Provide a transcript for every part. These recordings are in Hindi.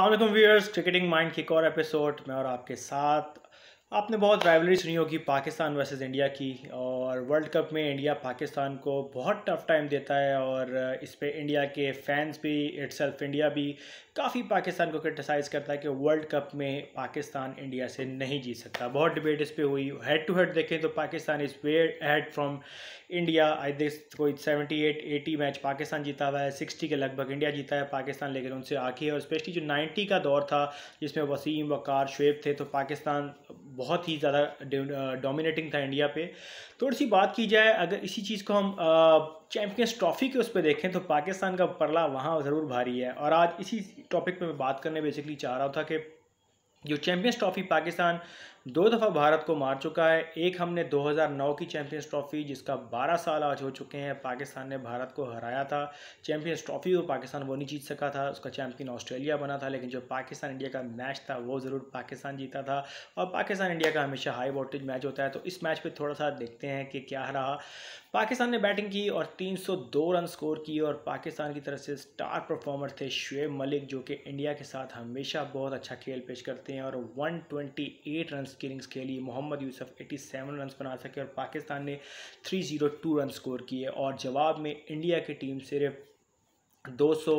अल्लाह व्यूअर्स क्रिकेटिंग माइंड की एक और एपिसोड में और आपके साथ आपने बहुत राइवलरी सुनी होगी पाकिस्तान वर्सेस इंडिया की और वर्ल्ड कप में इंडिया पाकिस्तान को बहुत टफ टाइम देता है और इस पर इंडिया के फैंस भी इट्सल्फ इंडिया भी काफ़ी पाकिस्तान को क्रिटिसाइज़ करता है कि वर्ल्ड कप में पाकिस्तान इंडिया से नहीं जीत सकता बहुत डिबेट इस पर हुई हेड टू हेड देखें तो Pakistan is way ahead from India I this कोई seventy eight eighty match Pakistan जीता हुआ है सिक्सटी के लगभग इंडिया जीता है पाकिस्तान लेकिन उनसे आखिर और स्पेशली जो नाइन्टी का दौर था जिसमें वसीम वकार शुएब थे तो पाकिस्तान बहुत ही ज़्यादा डोमिनेटिंग था इंडिया पे थोड़ी सी बात की जाए अगर इसी चीज़ को हम चैम्पियंस ट्रॉफी के उस पर देखें तो पाकिस्तान का परला वहाँ ज़रूर भारी है और आज इसी टॉपिक पे मैं बात करने बेसिकली चाह रहा था कि जो चैम्पियंस ट्रॉफी पाकिस्तान दो दफ़ा भारत को मार चुका है एक हमने 2009 की चैंपियंस ट्रॉफी जिसका 12 साल आज हो चुके हैं पाकिस्तान ने भारत को हराया था चैंपियंस ट्रॉफी वो पाकिस्तान वो नहीं जीत सका था उसका चैंपियन ऑस्ट्रेलिया बना था लेकिन जो पाकिस्तान इंडिया का मैच था वो ज़रूर पाकिस्तान जीता था और पाकिस्तान इंडिया का हमेशा हाई वोल्टेज मैच होता है तो इस मैच पर थोड़ा सा देखते हैं कि क्या रहा पाकिस्तान ने बैटिंग की और तीन रन स्कोर किए और पाकिस्तान की तरफ से स्टार परफॉर्मर थे शुएब मलिक जो कि इंडिया के साथ हमेशा बहुत अच्छा खेल पेश करते हैं और वन रन इनिंग्स की इनिंग्स खेली मोहम्मद यूसुफ 87 रन बना सके और पाकिस्तान ने 302 रन स्कोर किए और जवाब में इंडिया की टीम सिर्फ दो सौ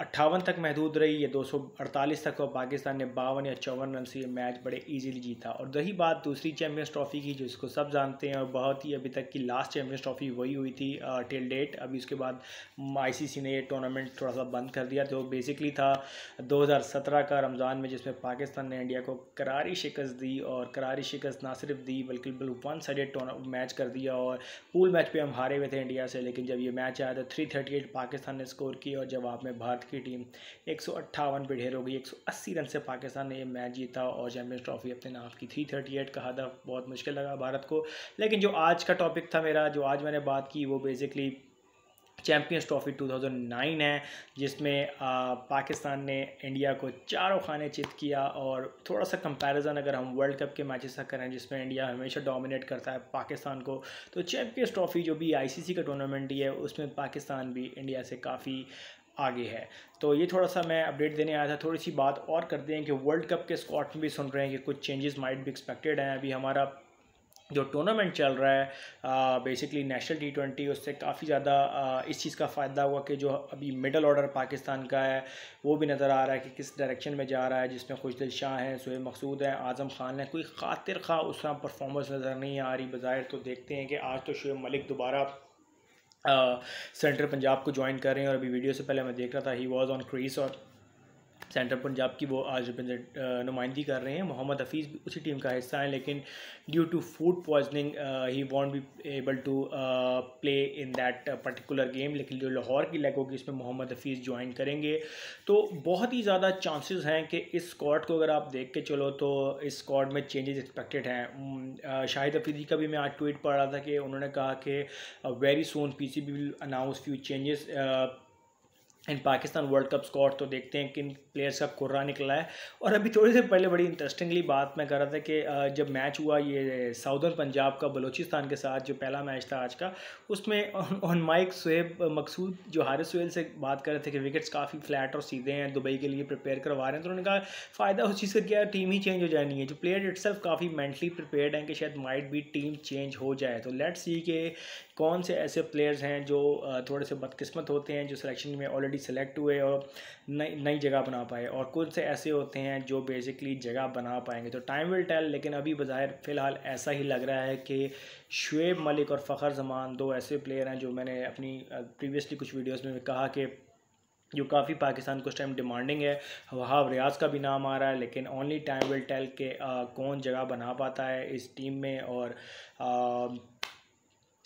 अट्ठावन तक महदूद रही या 248 तक और पाकिस्तान ने बावन या चौवन रन से ये मैच बड़े इजीली जीता और रही बात दूसरी चैम्पियंस ट्रॉफ़ी की जिसको सब जानते हैं और बहुत ही अभी तक की लास्ट चैम्पियंस ट्रॉफ़ी वही हुई थी टिल डेट अभी उसके बाद आईसीसी ने ये टूर्नामेंट थोड़ा सा बंद कर दिया जो बेसिकली था दो का रमज़ान में जिसमें पाकिस्तान ने इंडिया को करारी शिकस्त दी और करारी शिकस्त ना सिर्फ दी बल्कि बिल्कुल वन साइडेड मैच कर दिया और पूल मैच पर हम हारे हुए थे इंडिया से लेकिन जब ये मैच आया था तो थ्री पाकिस्तान पाकिस्तान ने स्कोर की और जवाब में भारत की टीम एक सौ अट्ठावन पर ढेर हो गई एक सौ अस्सी रन से पाकिस्तान ने यह मैच जीता और चैम्पियंस ट्रॉफी अपने नाम की थ्री थर्टी एट का हदफ बहुत मुश्किल लगा भारत को लेकिन जो आज का टॉपिक था मेरा जो आज मैंने बात की वो बेसिकली चैम्पियंस ट्रॉफी 2009 है जिसमें आ, पाकिस्तान ने इंडिया को चारों खाने चित किया और थोड़ा सा कंपैरिजन अगर हम वर्ल्ड कप के मैचेस का करें जिसमें इंडिया हमेशा डोमिनेट करता है पाकिस्तान को तो चैम्पियंस ट्रॉफी जो भी आईसीसी का टूर्नामेंट ही है उसमें पाकिस्तान भी इंडिया से काफ़ी आगे है तो ये थोड़ा सा मैं अपडेट देने आया था थोड़ी सी बात और करते हैं कि वर्ल्ड कप के स्कॉट में भी सुन रहे हैं कि कुछ चेंजेस माइट भी एक्सपेक्टेड हैं अभी हमारा जो टूर्नामेंट चल रहा है बेसिकली नेशनल टी ट्वेंटी उससे काफ़ी ज़्यादा इस चीज़ का फ़ायदा हुआ कि जो अभी मिडल ऑर्डर पाकिस्तान का है वो भी नज़र आ रहा है कि किस डायरेक्शन में जा रहा है जिसमें खुशदिल शाह हैं सुहेब मकसूद हैं आज़म खान हैं कोई खातिर खा उस परफॉर्मेंस नज़र नहीं आ रही बाहर तो देखते हैं कि आज तो शुएब मलिक दोबारा सेंट्रल पंजाब को ज्वाइन कर रहे हैं और अभी वीडियो से पहले मैं देख रहा था ही वॉज़ ऑन क्रीज और सेंट्रल पंजाब की वो आज नुमाइंदगी कर रहे हैं मोहम्मद हफीज़ भी उसी टीम का हिस्सा है लेकिन due to food poisoning he won't be able to play in that particular game लेकिन जो लाहौर की लेग होगी इसमें मोहम्मद हफीज़ ज्वाइन करेंगे तो बहुत ही ज़्यादा चांसेस हैं कि इस स्कॉड को अगर आप देख के चलो तो इस स्कॉड में चेंजेस एक्सपेक्टेड हैं शाहिद अफीदी का भी मैं आज ट्वीट पढ़ रहा था कि उन्होंने कहा कि very soon P C B will announce few changes in Pakistan world cup squad तो देखते हैं किन प्लेयर्स का कुर्रा निकला है और अभी थोड़ी देर पहले बड़ी इंटरेस्टिंगली बात मैं कर रहा था कि जब मैच हुआ ये साउदर्न पंजाब का बलूचिस्तान के साथ जो पहला मैच था आज का उसमें ऑन माइक सुहेब मकसूद जो हारिस सुहेल से बात कर रहे थे कि विकेट्स काफ़ी फ्लैट और सीधे हैं दुबई के लिए प्रिपेयर करवा रहे हैं तो उन्होंने कहा फ़ायदा उस चीज़ का क्या टीम ही चेंज हो जानी है जो प्लेयर इट्स काफ़ी मेंटली प्रिपेयर्ड हैं कि शायद माइट भी टीम चेंज हो जाए तो लेट्स सी के कौन से ऐसे प्लेयर्स हैं जो थोड़े से बदकस्मत होते हैं जो सिलेक्शन में ऑलरेडी जल्दी सेलेक्ट हुए और नई नई जगह बना पाए और कुछ से ऐसे होते हैं जो बेसिकली जगह बना पाएंगे तो टाइम विल टेल लेकिन अभी बज़ाहिर फ़िलहाल ऐसा ही लग रहा है कि शुएब मलिक और फ़खर जमान दो ऐसे प्लेयर हैं जो मैंने अपनी प्रीवियसली कुछ वीडियोज़ में कहा कि जो काफ़ी पाकिस्तान को उस टाइम डिमांडिंग है वहाब रियाज का भी नाम आ रहा है लेकिन ओनली टाइम विल टेल के आ, कौन जगह बना पाता है इस टीम में और आ,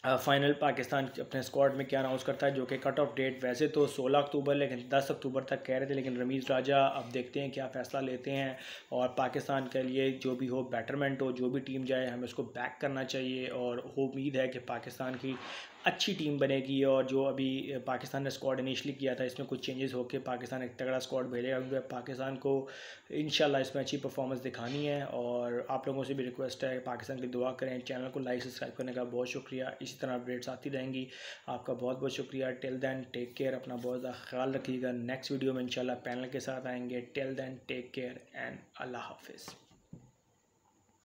फाइनल पाकिस्तान अपने स्क्वाड में क्या अनाउंस करता है जो कि कट ऑफ डेट वैसे तो 16 अक्टूबर लेकिन 10 अक्टूबर तक कह रहे थे लेकिन रमीज़ राजा अब देखते हैं क्या फ़ैसला लेते हैं और पाकिस्तान के लिए जो भी हो बेटरमेंट हो जो भी टीम जाए हमें उसको बैक करना चाहिए और उम्मीद है कि पाकिस्तान की अच्छी टीम बनेगी और जो अभी पाकिस्तान ने स्क्वाड इनिशली किया था इसमें कुछ चेंजेस होकर पाकिस्तान एक तगड़ा स्क्वाड भेजेगा क्योंकि पाकिस्तान को इन इसमें अच्छी परफॉर्मेंस दिखानी है और आप लोगों से भी रिक्वेस्ट है पाकिस्तान की दुआ करें चैनल को लाइक सब्सक्राइब करने का बहुत शुक्रिया इस इसी तरह अपडेट्स आती रहेंगी आपका बहुत बहुत शुक्रिया टिल दैन टेक केयर अपना बहुत ज्यादा ख्याल रखिएगा नेक्स्ट वीडियो में इंशाल्लाह पैनल के साथ आएंगे till then take care and अल्लाह हाफिज़